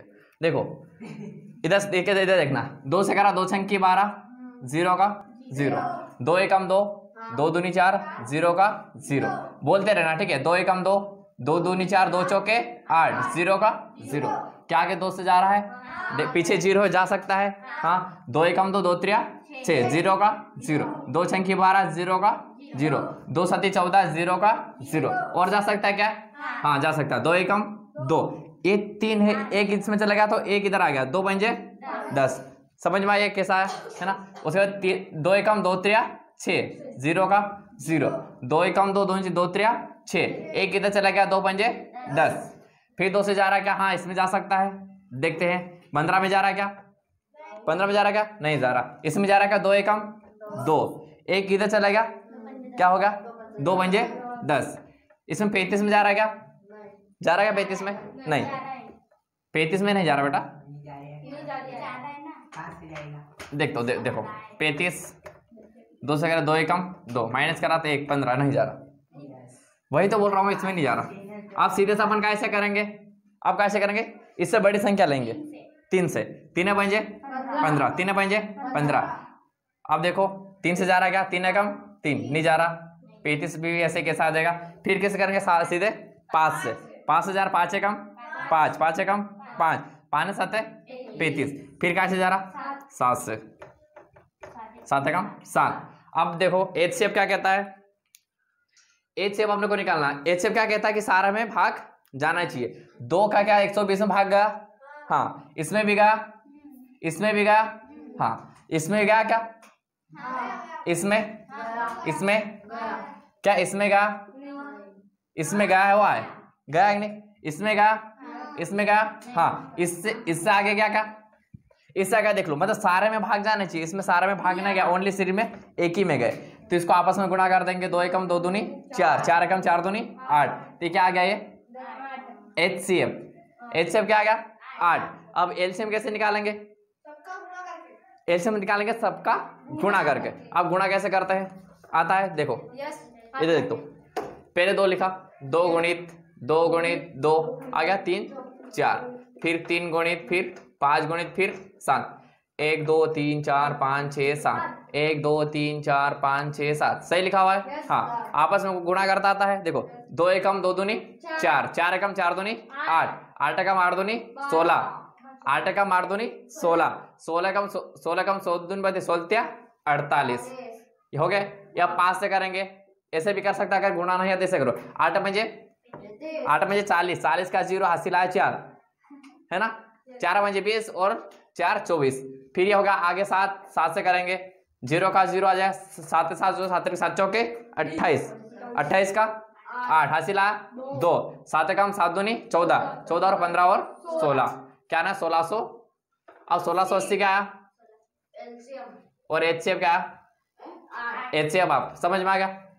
दिया देखो इधर एक इधर देखना दो से करा दो छंग की बारह जीरो का जीरो दो एकम दो दो दूनी चार जीरो का जीरो बोलते रहना ठीक है दो एकम दो दो दूनी चार दो चौके आठ जीरो का जीरो क्या के दो से जा रहा है पीछे जीरो जा सकता है हाँ दो एकम दो दो त्रिया छः जीरो का जीरो दो छंकी बारह जीरो का जीरो दो सती चौदह जीरो का जीरो और जा सकता है क्या हाँ जा सकता है दो एकम दो एक तीन है एक इसमें चला गया तो एक इधर आ गया दो पंजे दस समझ में आइए कैसा है है ना उसके बाद दो एकम दो त्रिया छ जीरो का जीरो दो एकम दो दो दो त्रिया छ एक इधर चला गया दो पंजे दस फिर दो से जा रहा क्या हाँ इसमें जा सकता है देखते हैं पंद्रह में जा रहा क्या पंद्रह में जा रहा क्या नहीं जा रहा इसमें जा रहा क्या दो एकम दो एक इधर चला गया क्या होगा दो पंजे दस इसमें पैंतीस में जा रहा क्या जा रहा है पैंतीस में नहीं पैंतीस में नहीं जा रहा बेटा देख तो देखो पैंतीस दो से करा दो एकम दो माइनस करा तो एक पंद्रह नहीं जा रहा वही तो बोल रहा हूँ इसमें नहीं जा रहा आप सीधे से अपन कैसे करेंगे आप कैसे करेंगे इससे बड़ी संख्या लेंगे तीन से तीन पंजे पंद्रह तीन पंजे पंद्रह अब देखो तीन से जा रहा क्या तीन एकम तीन नहीं जा रहा पैंतीस भी ऐसे कैसा आ जाएगा फिर कैसे करेंगे सीधे पाँच से पाँच हजार पाँच एकम पाँच पाँच एकम पाँच पाँच सात है पैंतीस फिर कहाँ से जा रहा सात से सात एकम सात अब देखो एच सेप क्या कहता है एच सी हम लोग को निकालना एच सेप क्या कहता है कि सारा में भाग जाना चाहिए दो का क्या एक सौ बीस में भाग गया हाँ इसमें भी गया इसमें भी गया हाँ इसमें गया क्या इसमें इसमें क्या इसमें गया इसमें गया हुआ है गया नहीं इसमें गया हाँ। इसमें गया हाँ इससे इससे आगे क्या क्या इससे आगे देख लो मतलब सारे में भाग जाना चाहिए इसमें सारे में भागना गया ओनली सीरीज में एक ही में गए तो इसको आपस में गुणा कर देंगे दो एकम दो दूनी चार चार एकम चार दूनी हाँ। आठ तो क्या आ गया ये H C M H C M क्या आ गया आठ अब एलसीएम कैसे निकालेंगे एलसीएम निकालेंगे सबका गुणा करके अब गुणा कैसे करते हैं आता है देखो इधर देख दो तो। पहले दो लिखा दो गुणित दो गुणित दो आ गया तीन चार फिर तीन गुणित फिर पांच गुणित फिर सात एक दो तीन चार पाँच छः सात एक दो तीन चार पाँच छः सात सही लिखा हुआ है हाँ आपस में गुणा करता आता है देखो दो एकम दो दूनी चार चार एकम चार दूनी आठ आठ एकम आठ दूनी सोलह आठ एकम आठ दूनी सोलह सोलह एकम सोलह एकम सौ दून बदे सोलतिया अड़तालीस हो गए या पाँच से करेंगे ऐसे भी कर है अगर गुणा नहीं आते तो ऐसे करो आठ पंजे आठ में चालीस चालीस का जीरो हासिल आया चार है ना चार पंजे बीस और चार चौबीस फिर ये होगा आगे सात सात से करेंगे जीरो का जीरो आ जाए सात सात जो सात सात चौके अट्ठाईस अट्ठाईस का आठ हासिल आया दो सात का हम सात नहीं चौदह चौदह और पंद्रह और सोलह क्या ना सोलह सो अब सोलह सो अस्सी क्या और एच सी एफ क्या एच सी एफ आप समझ में आ गया